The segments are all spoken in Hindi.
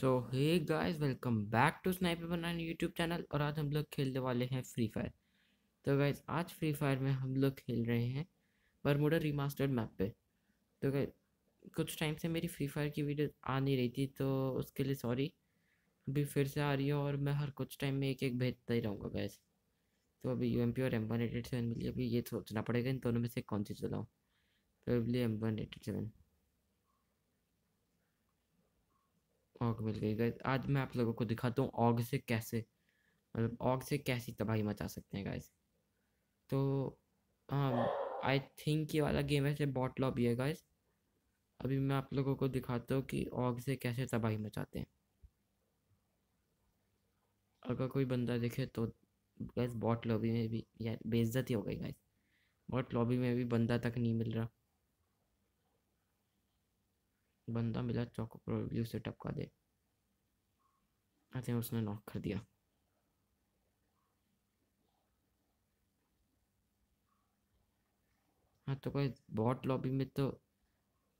so hey guys welcome back to sniper बनाने यूट्यूब चैनल और आज हम लोग खेलने वाले हैं फ्री फायर तो गाइस आज फ्री फायर में हम लोग खेल रहे हैं मोडर रिमास्टर्ड मैप पे तो गाइस कुछ टाइम से मेरी फ्री फायर की वीडियो आ नहीं रही थी तो उसके लिए सॉरी अभी फिर से आ रही है और मैं हर कुछ टाइम में एक एक भेजता ही रहूँगा गैस तो अभी यू एम पी और एम वन एटेड सेवन मिली अभी ये सोचना पड़ेगा इन दोनों में से कौन सी चलाऊँ तो M one eighty seven AUG मिल गई गाइज आज मैं आप लोगों को दिखाता हूँ ऑग से कैसे मतलब ऑग से कैसी तबाही मचा सकते हैं गाइज तो हाँ आई थिंक ये वाला गेम ऐसे बॉट लॉबी है गाइज अभी मैं आप लोगों को दिखाता हूँ कि ऑग से कैसे तबाही मचाते हैं अगर कोई बंदा देखे तो गैस बॉट लॉबी में भी यार बेइज्जती हो गई गैस बॉट लॉबी में भी बंदा तक नहीं मिल रहा बंदा मिला चौक व्यू से टपका दे उसने नॉक कर दिया हाँ तो कोई बॉट लॉबी में तो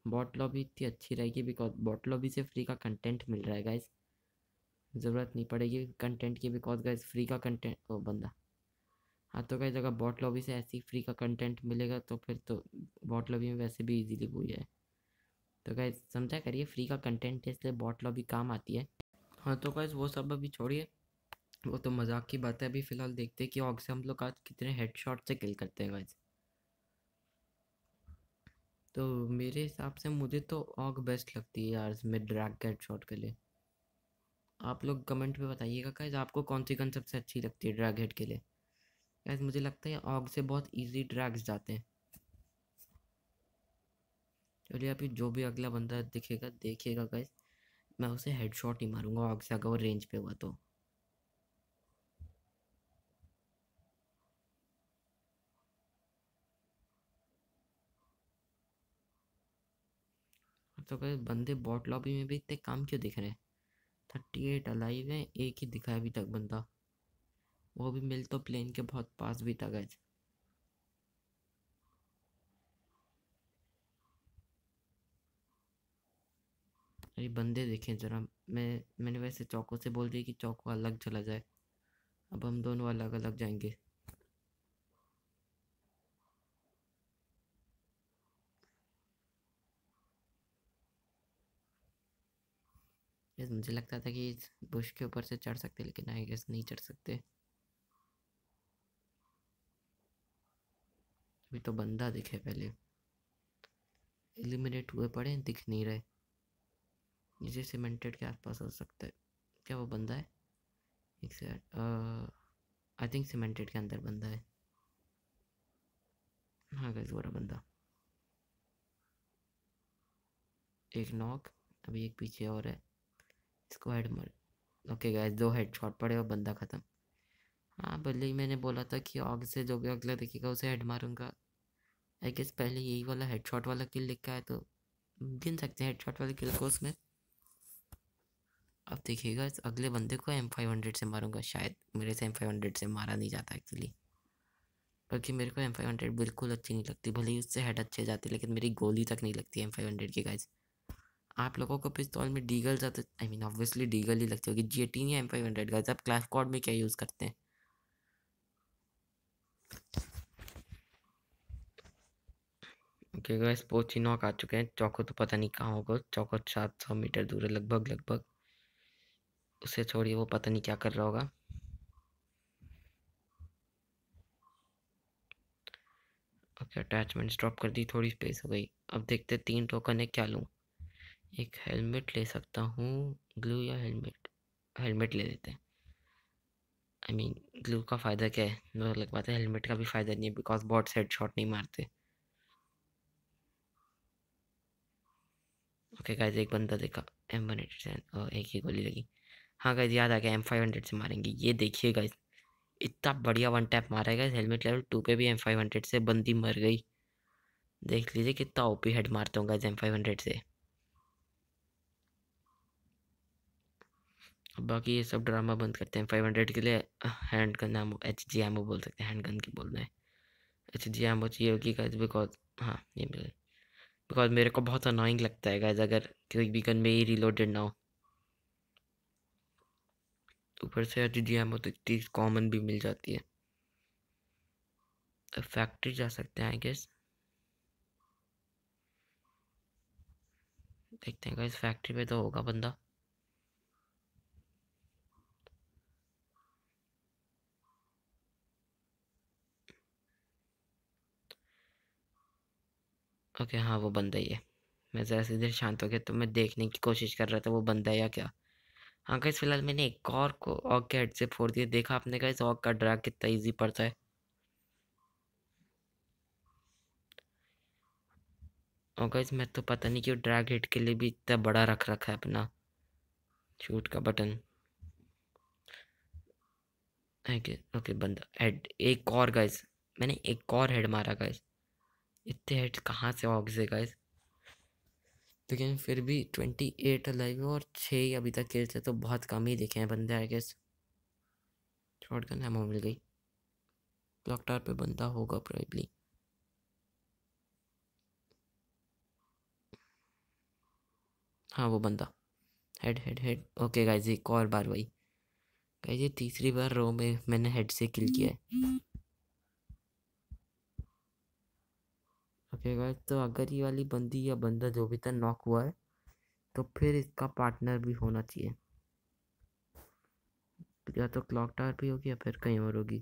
बॉट लॉबी इतनी अच्छी रहेगी बिकॉज बॉट लॉबी से फ्री का कंटेंट मिल रहा है गाइज ज़रूरत नहीं पड़ेगी कंटेंट की बिकॉज गाइज फ्री का कंटेंट वो बंदा हाँ तो गाइज अगर बॉट लॉबी से ऐसी फ्री का कंटेंट मिलेगा तो फिर तो बॉट लॉबी में वैसे भी इजीली बुरी है तो गाइज समझा करिए फ्री का कंटेंट है इसलिए बॉट लॉबी काम आती है हाँ तो गाइज वो सब अभी छोड़िए वो तो मजाक की बात है अभी फ़िलहाल देखते हैं कि ऑग से हम लोग आज कितने हेडशॉट से किल करते हैं गाइज तो मेरे हिसाब से मुझे तो ऑग बेस्ट लगती है यार मैं ड्रैग के शॉट के लिए आप लोग कमेंट में बताइएगा गाइज आपको कौन सी गन सबसे अच्छी लगती है ड्रैग हेड के लिए गाइज मुझे लगता है ऑग से बहुत ईजी ड्रैग्स जाते हैं चलिए अभी जो भी अगला बंदा दिखेगा देखिएगा गैस मैं उसे हेडशॉट ही मारूंगा आग से अगर वो रेंज पे हुआ तो तो गए बंदे बॉट लॉबी में भी इतने काम क्यों दिख रहे हैं थर्टी एट अलाइव है एक ही दिखा अभी तक बंदा वो भी मिल तो प्लेन के बहुत पास भी था गए अरे बंदे देखें ज़रा मैं मैंने वैसे चौकों से बोल दिया कि चौको अलग चला जाए अब हम दोनों अलग अलग जाएंगे मुझे लगता था कि बुश के ऊपर से चढ़ सकते लेकिन आई गेस नहीं चढ़ सकते अभी तो बंदा दिखे पहले एलिमिनेट हुए पड़े दिख नहीं रहे जिसे सीमेंटेड के आसपास हो सकता है क्या वो बंदा है एक सेकंड आई थिंक सीमेंटेड के अंदर बंदा है हाँ गैस वो बंदा एक नॉक अभी एक पीछे और है इसको हेड मार ओके गैस दो हेड शॉट पड़े और बंदा ख़त्म हाँ भले ही मैंने बोला था कि ऑग से जो भी अगला दिखेगा उसे हेड मारूंगा आई गेस पहले यही वाला हेड शॉट वाला किल लिखा है तो गिन सकते हैं हेड शॉट वाले किल को उसमें अब देखिएगा इस अगले बंदे को एम फाइव हंड्रेड से मारूंगा शायद मेरे से एम फाइव हंड्रेड से मारा नहीं जाता एक्चुअली बल्कि मेरे को एम फाइव हंड्रेड बिल्कुल अच्छी नहीं लगती भले ही उससे हेड अच्छे जाते लेकिन मेरी गोली तक नहीं लगती एम फाइव हंड्रेड की गाइज आप लोगों को पिस्तौल में डीगल जाते आई मीन ऑब्वियसली डीगल ही लगती होगी जी एटीन या एम फाइव हंड्रेड गाइज आप क्लास कॉड में क्या यूज़ करते हैं ओके गाइस नॉक आ चुके हैं चौको तो पता नहीं कहाँ होगा चौको सात सौ मीटर दूर है लगभग लगभग उसे छोड़िए वो पता नहीं क्या कर रहा होगा ओके अटैचमेंट ड्रॉप कर दी थोड़ी स्पेस हो गई अब देखते तीन टोकन है क्या लूँ एक हेलमेट ले सकता हूँ ग्लू या हेलमेट हेलमेट ले लेते हैं आई मीन ग्लू का फ़ायदा क्या है मतलब लग पाता है हेलमेट का भी फ़ायदा नहीं है बिकॉज बॉट्स हेड शॉट नहीं मारते ओके okay, गाइस एक बंदा देखा एम वन एटी सेवन और एक ही गोली लगी हाँ गाइज याद आ गया एम फाइव हंड्रेड से मारेंगे ये देखिए गाइज इतना बढ़िया वन टैप मारा है हेलमेट लेवल टू पे भी एम फाइव हंड्रेड से बंदी मर गई देख लीजिए कितना ओपी हेड मारता हूँ गाइज एम फाइव हंड्रेड से बाकी ये सब ड्रामा बंद करते हैं फाइव हंड्रेड के लिए hand gun M H G M O बोल सकते हैं हैंड गन की बोल रहे हैं एच जी एम ओ चाहिए होगी गाइज बिकॉज हाँ ये बिकॉज मेरे को बहुत अनोइंग लगता है गाइज अगर कोई भी गन में ही रिलोडेड ना हो ऊपर से दीदी हमें तो इतनी कॉमन भी मिल जाती है फैक्ट्री जा सकते हैं गैस देखते हैं इस फैक्ट्री पे तो होगा बंदा ओके हाँ वो बंदा ही है मैं जरा इधर शांत हो गया तो मैं देखने की कोशिश कर रहा था वो बंदा है या क्या हाँ गाइस फिलहाल मैंने एक और को ऑक के हेड से फोड़ दिया देखा आपने गाइस ऑक का ड्रैग कितना ईजी पड़ता है और गाइस मैं तो पता नहीं क्यों ड्रैग हिट के लिए भी इतना बड़ा रख रखा है अपना शूट का बटन ओके बंदा हेड एक और गाइस मैंने एक और हेड मारा गाइस इतने हेड कहाँ से ऑक से गाइस लेकिन फिर भी ट्वेंटी एट लाइव और छः ही अभी तक खेलते तो बहुत कम ही देखे हैं बंदे आई गेस शॉर्ट गन है मिल गई क्लॉक टावर पे बंदा होगा प्रॉबली हाँ वो बंदा head head head okay guys एक और बार वही गाइज तीसरी बार रो में मैंने हेड से किल किया है ओके गाइस तो अगर ये वाली बंदी या बंदा जो भी था नॉक हुआ है तो फिर इसका पार्टनर भी होना चाहिए या तो क्लॉक टावर भी होगी या फिर कहीं और होगी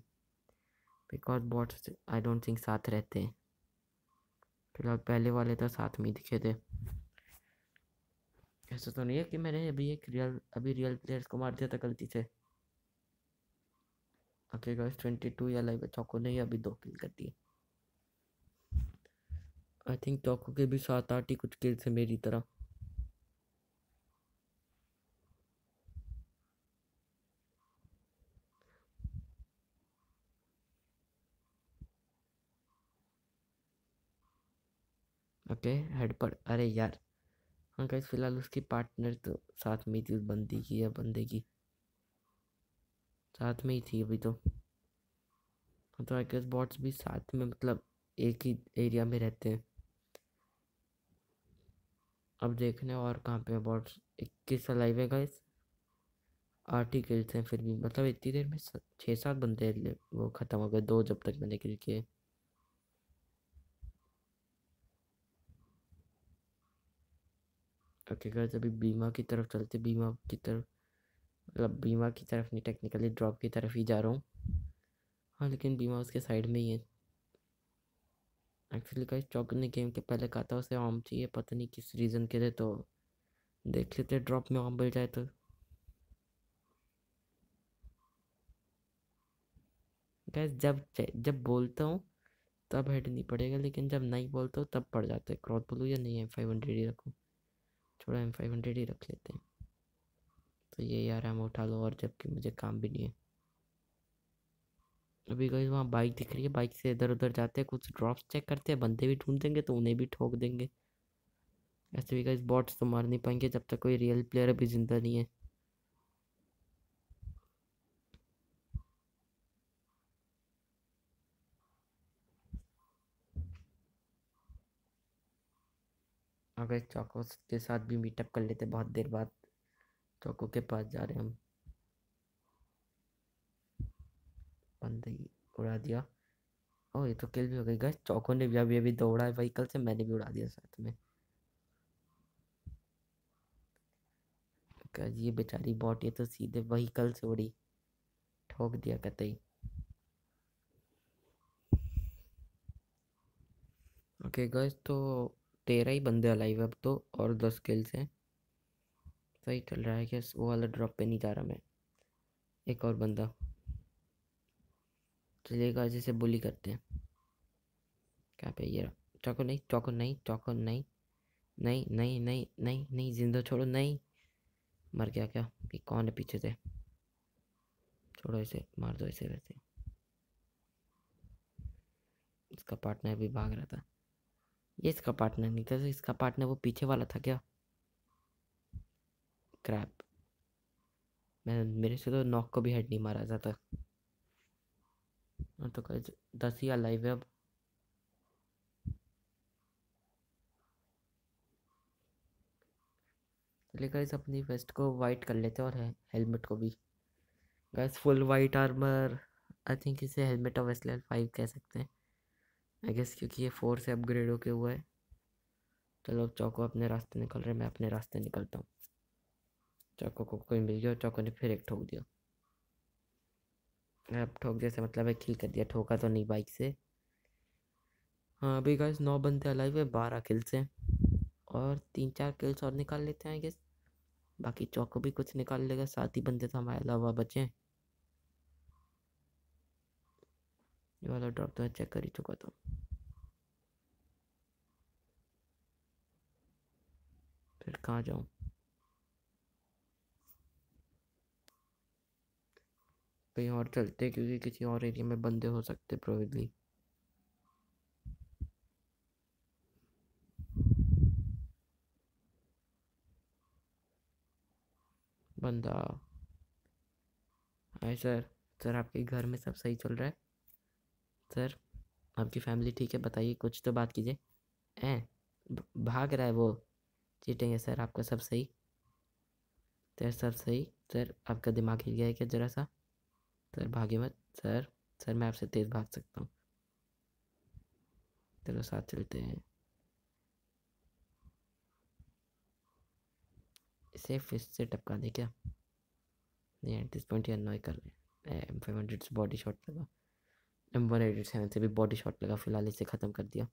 because bots I don't think साथ रहते हैं फिलहाल पहले वाले तो साथ में ही दिखे थे ऐसा तो नहीं है कि मैंने अभी एक रियल अभी रियल प्लेयर्स को मार दिया था गलती से ओके गाइस ट्वेंटी टू या लाइव चौको नहीं अभी दो किल कर दिए आई थिंक टॉको के भी सात आठ ही कुछ किल्स हैं मेरी तरह ओके हेड पर अरे यार हाँ कहीं फिलहाल उसकी पार्टनर तो साथ में ही थी उस बंदी की या बंदे की साथ में ही थी अभी तो हाँ तो आई गेस बॉट्स भी साथ में मतलब एक ही एरिया में रहते हैं अब देखने और कहाँ पे अबाउट इक्कीस लाइव है गाइस आठ ही किल्स हैं फिर भी मतलब इतनी देर में छः सात बंदे वो ख़त्म हो गए दो जब तक मैंने किल किए ओके गाइस अभी बीमा की तरफ चलते बीमा की तरफ मतलब बीमा की तरफ नहीं टेक्निकली ड्रॉप की तरफ ही जा रहा हूँ हाँ लेकिन बीमा उसके साइड में ही है एक्चुअली का चौक ने गेम के पहले कहा था उसे आम चाहिए पता नहीं किस रीज़न के लिए तो देख लेते ड्रॉप में आम मिल जाए तो गैस जब जब बोलता हूँ तब हेड नहीं पड़ेगा लेकिन जब नहीं बोलता हूँ तब पड़ जाता है क्रॉथ बोलूँ या नहीं एम फाइव हंड्रेड ही रखूँ थोड़ा एम फाइव हंड्रेड ही रख लेते हैं तो ये यार हम उठा लो और जबकि मुझे काम भी नहीं है अभी गई वहाँ बाइक दिख रही है बाइक से इधर उधर जाते हैं कुछ ड्रॉप्स चेक करते हैं बंदे भी ढूंढ देंगे तो उन्हें भी ठोक देंगे ऐसे भी गाइज बॉट्स तो मार नहीं पाएंगे जब तक कोई रियल प्लेयर अभी जिंदा नहीं है अगर हाँ चौको के साथ भी मीटअप कर लेते बहुत देर बाद चौको के पास जा रहे हैं हम बंदे उड़ा दिया ओ ये तो किल भी हो गई गैस चौकों ने भी अभी अभी दौड़ा है कल से मैंने भी उड़ा दिया साथ में ये बेचारी बॉट ये तो सीधे वहीकल से उड़ी ठोक दिया कतई ओके गैस तो तेरह ही बंदे अलाइव अब तो और दस किल्स हैं सही चल रहा है गैस वो वाला ड्रॉप पे नहीं जा रहा मैं एक और बंदा चलेगा जैसे बोली करते हैं क्या पे ये चौको नहीं चौको नहीं चौको नहीं नहीं नहीं नहीं नहीं नहीं जिंदा छोड़ो नहीं मर गया क्या कि कौन है पीछे से छोड़ो इसे मार दो इसे वैसे इसका पार्टनर भी भाग रहा था ये इसका पार्टनर नहीं था तो इसका पार्टनर वो पीछे वाला था क्या क्रैप मैं मेरे से तो नॉक को भी हेड नहीं मारा जाता में तो कल दस ही लाइव है अब चलिए गाइस अपनी वेस्ट को वाइट कर लेते हैं और हेलमेट को भी guys full white armour I think इसे हेलमेट ऑफ वेस्ट फाइव कह सकते हैं आई गेस क्योंकि ये फोर से अपग्रेड होके हुआ है चलो अब चौको अपने रास्ते निकल रहे हैं मैं अपने रास्ते निकलता हूँ चौको को कोई मिल गया चौको ने फिर एक ठोक दिया अब ठोक जैसे मतलब है किल कर दिया ठोका तो नहीं बाइक से हाँ अभी गाइस नौ बंदे अलाइव है बारह किल्स हैं और तीन चार किल्स और निकाल लेते हैं गेस बाकी चौको भी कुछ निकाल लेगा सात ही बंदे तो हमारे अलावा बचे हैं ये वाला ड्रॉप तो मैं चेक कर ही चुका था फिर कहाँ जाऊँ कहीं और चलते हैं क्योंकि किसी और एरिया में बंदे हो सकते प्रोबेबली बंदा हाय सर सर आपके घर में सब सही चल रहा है सर आपकी फैमिली ठीक है बताइए कुछ तो बात कीजिए ए भाग रहा है वो चीटेंगे सर आपका सब सही सर सब सही सर आपका दिमाग हिल गया है क्या ज़रा सा सर भागे मत सर सर मैं आपसे तेज़ भाग सकता हूँ चलो साथ चलते हैं इसे फिर से टपका दे क्या नहीं एट दिस पॉइंट ये कर रहे हैं एम फाइव हंड्रेड से बॉडी शॉट लगा एम वन हंड्रेड सेवन से भी बॉडी शॉट लगा फिलहाल इसे ख़त्म कर दिया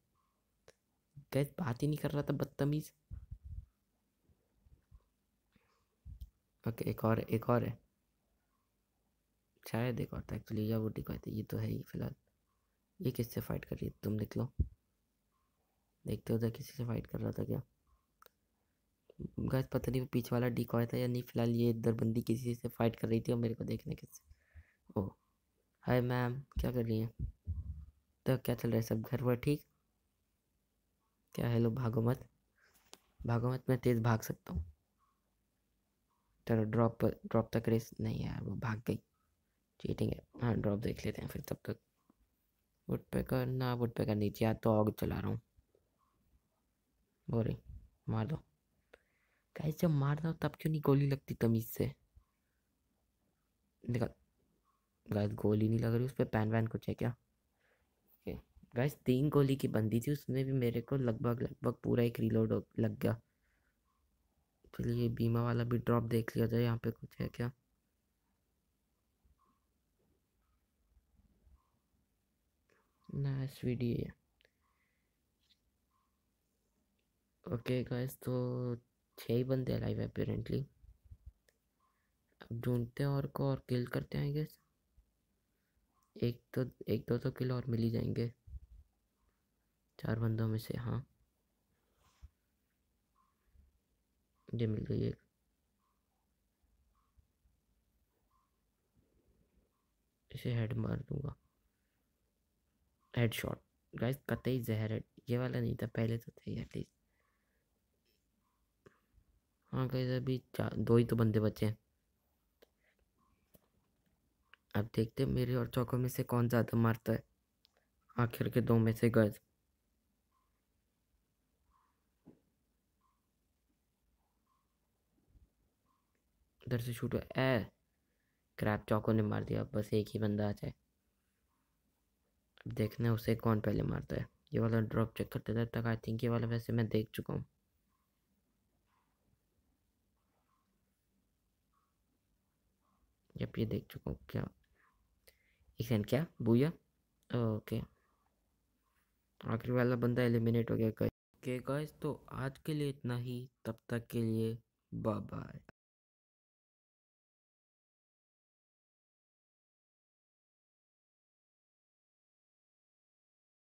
गैस बात ही नहीं कर रहा था बदतमीज़ ओके एक और एक और है शायद एक और था एक्चुअली या वो डिकॉय ये तो है ही फिलहाल ये किससे फाइट कर रही है तुम निकलो देखते हो उधर तो किसी से फाइट कर रहा था क्या गैस पता नहीं वो पीछे वाला डिकॉय था या नहीं फिलहाल ये इधर बंदी किसी से फाइट कर रही थी और मेरे को देखने के ओ हाय मैम क्या कर रही हैं तो क्या चल रहा है सब घर पर ठीक क्या हेलो भागो मत भागो मत मैं तेज़ भाग सकता हूँ चलो ड्रॉप ड्रॉप तक रेस नहीं है वो भाग गई चीटिंग है हाँ ड्रॉप देख लेते हैं फिर तब तक वुड पैकर ना वुड पैकर नीचे आ तो आग चला रहा हूँ बोरे मार दो कैसे जब मार दो तब क्यों नहीं गोली लगती तमीज़ से देखा गैस गोली नहीं लग रही उस पर पैन वैन कुछ है क्या गैस तीन गोली की बंदी थी उसमें भी मेरे को लगभग लगभग पूरा एक रिलोड लग गया चलिए बीमा वाला भी ड्रॉप देख लिया जाए यहाँ पे कुछ है क्या नाइस वीडियो ओके गाइस तो छः ही बंदे लाइव है अपेरेंटली अब ढूंढते हैं और को और किल करते हैं गैस एक तो एक दो तो किल और मिल ही जाएंगे चार बंदों में से हाँ जी मिल गई एक इसे हेड मार दूंगा हेड शॉट गाइज कतई जहर है ये वाला नहीं था पहले तो थे एटलीस्ट हाँ गाइज अभी दो ही तो बंदे बचे हैं अब देखते हैं मेरे और चौकों में से कौन ज़्यादा मारता है आखिर के दो में से गाइस इधर से शूट ए क्रैप चौकों ने मार दिया बस एक ही बंदा आ जाए देखना उसे कौन पहले मारता है ये वाला ड्रॉप चेक करते तब तक आई थिंक ये वाला वैसे मैं देख चुका हूँ जब ये देख चुका हूँ क्या एक सेकंड क्या भूया ओके आखिरी वाला बंदा एलिमिनेट हो गया ओके गाइस तो आज के लिए इतना ही तब तक के लिए बाय बाय